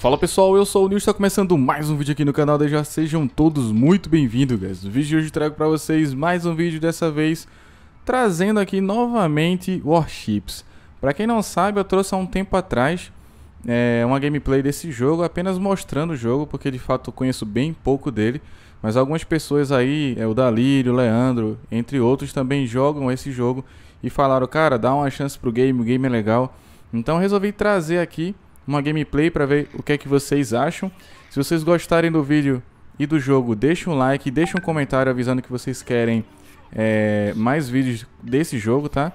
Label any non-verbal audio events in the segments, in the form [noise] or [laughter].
Fala pessoal, eu sou o Nil, está começando mais um vídeo aqui no canal, já sejam todos muito bem-vindos, guys. No vídeo de hoje trago para vocês mais um vídeo, dessa vez trazendo aqui novamente Warships. Para quem não sabe, eu trouxe há um tempo atrás é, uma gameplay desse jogo, apenas mostrando o jogo, porque de fato eu conheço bem pouco dele. Mas algumas pessoas aí, é, o Dalírio, o Leandro, entre outros, também jogam esse jogo e falaram, cara, dá uma chance pro game, o game é legal. Então resolvi trazer aqui uma gameplay para ver o que é que vocês acham. Se vocês gostarem do vídeo e do jogo, deixe um like, deixe um comentário avisando que vocês querem é, mais vídeos desse jogo, tá?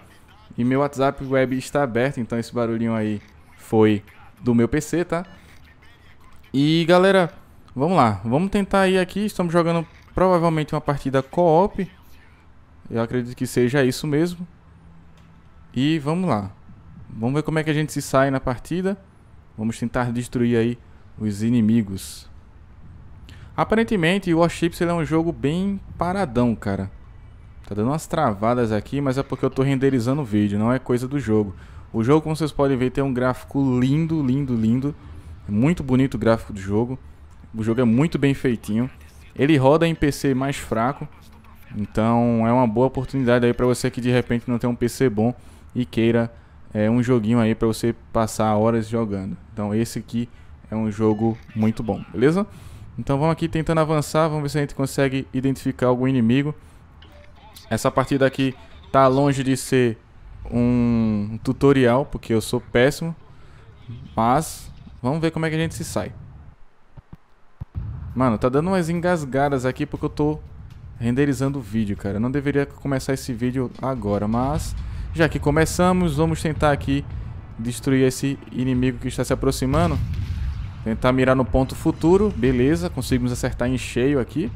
E meu WhatsApp web está aberto, então esse barulhinho aí foi do meu PC, tá? E galera, vamos lá, vamos tentar ir aqui, estamos jogando provavelmente uma partida co-op, eu acredito que seja isso mesmo. E vamos lá, vamos ver como é que a gente se sai na partida. Vamos tentar destruir aí os inimigos. Aparentemente, o Warships ele é um jogo bem paradão, cara. Tá dando umas travadas aqui, mas é porque eu tô renderizando o vídeo, não é coisa do jogo. O jogo, como vocês podem ver, tem um gráfico lindo, lindo, lindo. É muito bonito o gráfico do jogo. O jogo é muito bem feitinho. Ele roda em PC mais fraco, então é uma boa oportunidade aí para você que de repente não tem um PC bom e queira é um joguinho aí para você passar horas jogando. Então esse aqui é um jogo muito bom, beleza? Então vamos aqui tentando avançar, vamos ver se a gente consegue identificar algum inimigo. Essa partida aqui tá longe de ser um tutorial, porque eu sou péssimo. Mas vamos ver como é que a gente se sai. Mano, tá dando umas engasgadas aqui porque eu tô renderizando o vídeo, cara. Eu não deveria começar esse vídeo agora, mas já que começamos, vamos tentar aqui destruir esse inimigo que está se aproximando. Tentar mirar no ponto futuro. Beleza, conseguimos acertar em cheio aqui.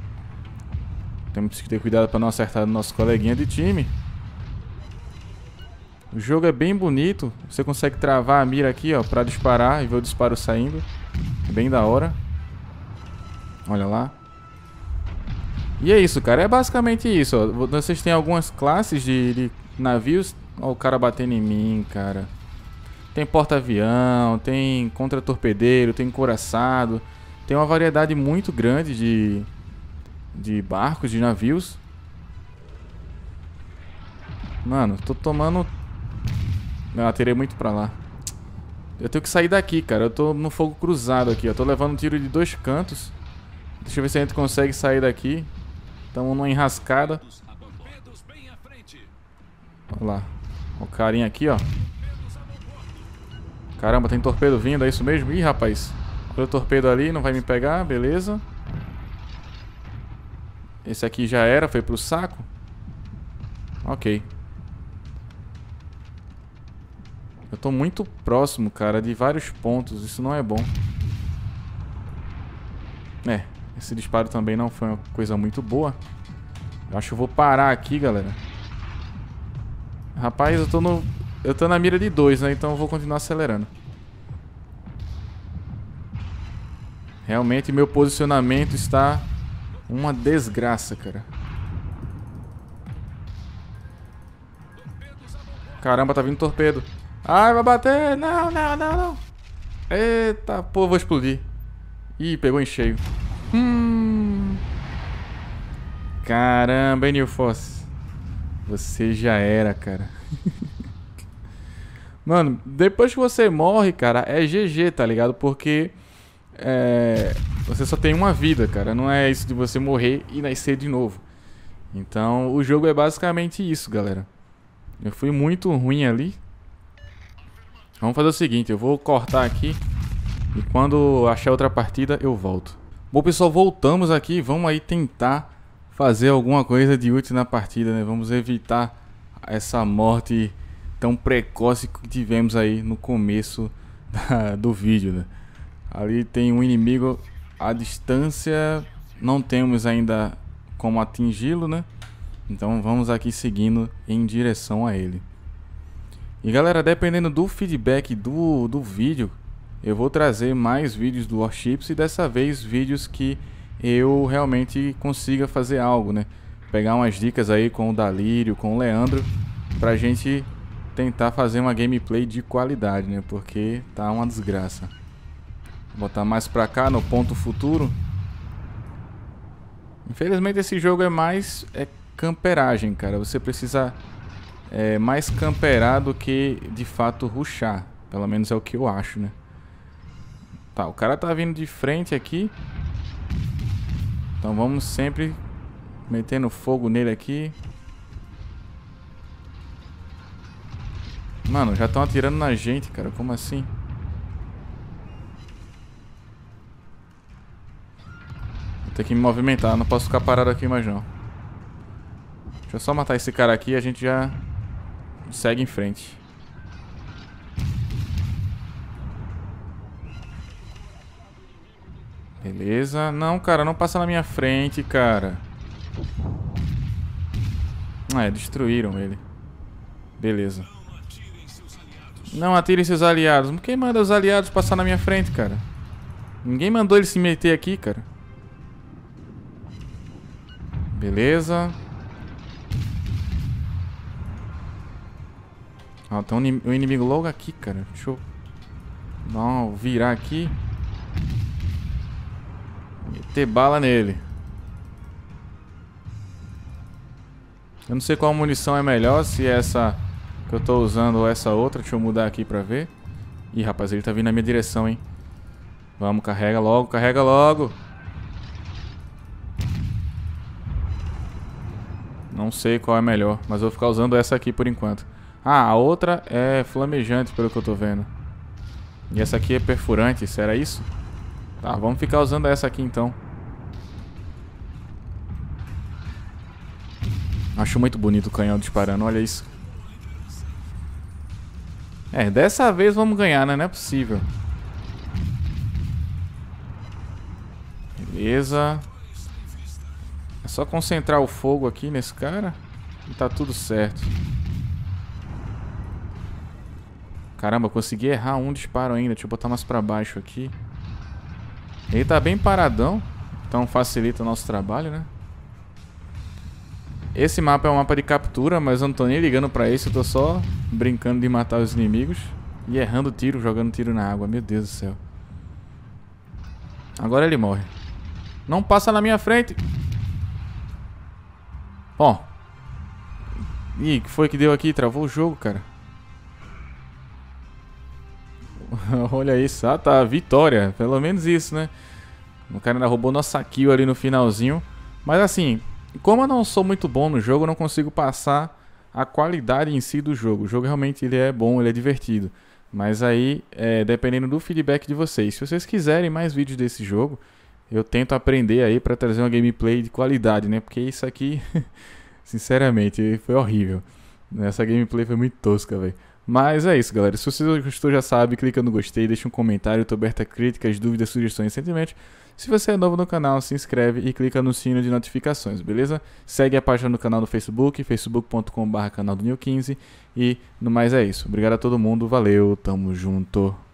Temos que ter cuidado para não acertar o nosso coleguinha de time. O jogo é bem bonito. Você consegue travar a mira aqui, ó, para disparar e ver o disparo saindo. É bem da hora. Olha lá. E é isso, cara. É basicamente isso. Ó. Vocês têm algumas classes de, de navios. Olha o cara batendo em mim, cara. Tem porta-avião, tem contra-torpedeiro, tem coraçado. Tem uma variedade muito grande de, de barcos, de navios. Mano, tô tomando... Não, ah, atirei muito pra lá. Eu tenho que sair daqui, cara. Eu tô no fogo cruzado aqui, Eu Tô levando um tiro de dois cantos. Deixa eu ver se a gente consegue sair daqui. Tamo numa enrascada. Olha lá. O carinha aqui, ó. Caramba, tem torpedo vindo, é isso mesmo? Ih, rapaz. Olha o torpedo ali, não vai me pegar, beleza. Esse aqui já era, foi pro saco. Ok. Eu tô muito próximo, cara, de vários pontos. Isso não é bom. É, esse disparo também não foi uma coisa muito boa. Eu acho que eu vou parar aqui, galera. Rapaz, eu tô no... Eu tô na mira de dois, né? Então eu vou continuar acelerando. Realmente meu posicionamento está uma desgraça, cara. Caramba, tá vindo torpedo. Ai, vai bater. Não, não, não, não. Eita, pô, vou explodir. Ih, pegou em cheio. Hum. Caramba, hein, Nilfoss. Você já era, cara. [laughs] Mano, depois que você morre, cara, é GG, tá ligado? Porque é, você só tem uma vida, cara. Não é isso de você morrer e nascer de novo. Então, o jogo é basicamente isso, galera. Eu fui muito ruim ali. Vamos fazer o seguinte, eu vou cortar aqui. E quando achar outra partida, eu volto. Bom, pessoal, voltamos aqui. Vamos aí tentar fazer alguma coisa de útil na partida, né? Vamos evitar essa morte tão precoce que tivemos aí no começo [laughs] da, do vídeo, né? Ali tem um inimigo à distância, não temos ainda como atingi-lo, né? Então vamos aqui seguindo em direção a ele. E galera, dependendo do feedback do, do vídeo, eu vou trazer mais vídeos do Warships e dessa vez vídeos que eu realmente consiga fazer algo, né? Pegar umas dicas aí com o Dalírio, com o Leandro, pra gente tentar fazer uma gameplay de qualidade, né? Porque tá uma desgraça. Vou botar mais pra cá, no ponto futuro. Infelizmente esse jogo é mais é camperagem, cara. Você precisa é, mais camperar do que de fato ruxar. Pelo menos é o que eu acho, né? Tá, o cara tá vindo de frente aqui. Então vamos sempre metendo fogo nele aqui. Mano, já estão atirando na gente, cara. Como assim? Vou ter que me movimentar. Não posso ficar parado aqui mais não. Deixa eu só matar esse cara aqui e a gente já segue em frente. Beleza. Não, cara, não passa na minha frente, cara. Ah, é, destruíram ele. Beleza. Não atirem seus aliados. Quem manda os aliados passar na minha frente, cara? Ninguém mandou ele se meter aqui, cara. Beleza. Ó, tem um inimigo logo aqui, cara. Deixa eu virar aqui meter bala nele. Eu não sei qual munição é melhor, se é essa que eu tô usando ou essa outra. Deixa eu mudar aqui pra ver. Ih, rapaz, ele tá vindo na minha direção, hein. Vamos, carrega logo, carrega logo. Não sei qual é melhor, mas vou ficar usando essa aqui por enquanto. Ah, a outra é flamejante, pelo que eu tô vendo. E essa aqui é perfurante, será isso? Tá, vamos ficar usando essa aqui então. Acho muito bonito o canhão disparando, olha isso. É, dessa vez vamos ganhar, né? Não é possível. Beleza. É só concentrar o fogo aqui nesse cara e tá tudo certo. Caramba, consegui errar um disparo ainda. Deixa eu botar mais pra baixo aqui. Ele tá bem paradão, então facilita o nosso trabalho, né? Esse mapa é um mapa de captura, mas eu não tô nem ligando pra isso, eu tô só brincando de matar os inimigos e errando tiro, jogando tiro na água. Meu Deus do céu. Agora ele morre. Não passa na minha frente. Ó. Ih, o que foi que deu aqui? Travou o jogo, cara. [laughs] Olha isso. Ah, tá. Vitória. Pelo menos isso, né? O cara ainda roubou nossa kill ali no finalzinho. Mas assim, como eu não sou muito bom no jogo, eu não consigo passar a qualidade em si do jogo. O jogo realmente ele é bom, ele é divertido. Mas aí, é, dependendo do feedback de vocês, se vocês quiserem mais vídeos desse jogo, eu tento aprender aí para trazer uma gameplay de qualidade, né? Porque isso aqui, [laughs] sinceramente, foi horrível. Essa gameplay foi muito tosca, velho. Mas é isso, galera. Se você gostou, já sabe, clica no gostei, deixa um comentário, eu tô aberto a críticas, dúvidas, sugestões, sentimentos. Se você é novo no canal, se inscreve e clica no sino de notificações, beleza? Segue a página no canal no Facebook, facebook.com.br canal do New 15 e no mais é isso. Obrigado a todo mundo, valeu, tamo junto.